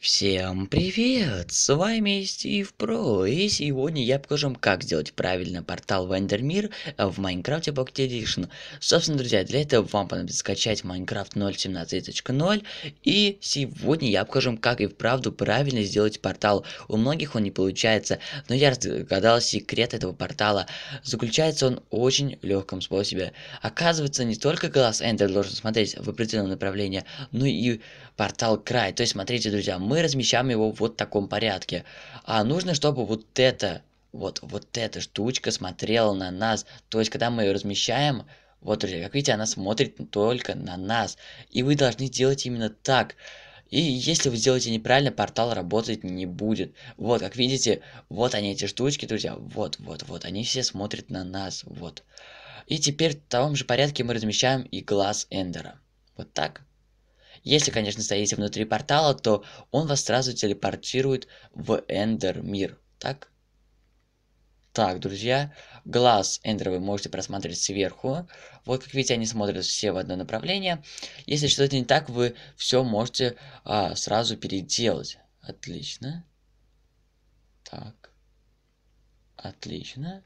Всем привет! С вами Стив Про, и сегодня я покажу вам, как сделать правильно портал Вендермир в Майнкрафте Pocket Edition. Собственно, друзья, для этого вам понадобится скачать Майнкрафт 0.17.0, и сегодня я покажу вам, как и вправду правильно сделать портал. У многих он не получается, но я разгадал секрет этого портала. Заключается он в очень легком способе. Оказывается, не только глаз Эндер должен смотреть в определенном направлении, но и портал край. То есть, смотрите, друзья, мы мы размещаем его вот в таком порядке. А нужно, чтобы вот эта вот, вот эта штучка смотрела на нас. То есть, когда мы ее размещаем, вот, друзья, как видите, она смотрит только на нас. И вы должны делать именно так. И если вы сделаете неправильно, портал работать не будет. Вот, как видите, вот они эти штучки, друзья. Вот, вот, вот, они все смотрят на нас, вот. И теперь в том же порядке мы размещаем и глаз Эндера. Вот так. Если, конечно, стоите внутри портала, то он вас сразу телепортирует в Эндермир, Так? Так, друзья, глаз Эндера вы можете просматривать сверху. Вот, как видите, они смотрят все в одно направление. Если что-то не так, вы все можете а, сразу переделать. Отлично. Так. Отлично.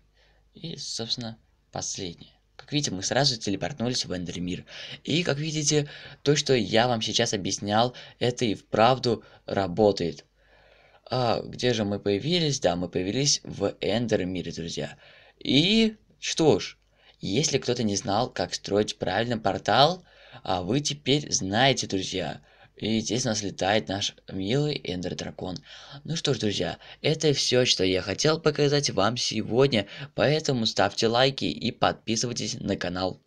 И, собственно, последнее. Как видите, мы сразу телепортнулись в Эндермир. И, как видите, то, что я вам сейчас объяснял, это и вправду работает. А, где же мы появились? Да, мы появились в Эндермире, друзья. И, что ж, если кто-то не знал, как строить правильно портал, а вы теперь знаете, друзья. И здесь нас летает наш милый эндер-дракон. Ну что ж, друзья, это все, что я хотел показать вам сегодня. Поэтому ставьте лайки и подписывайтесь на канал.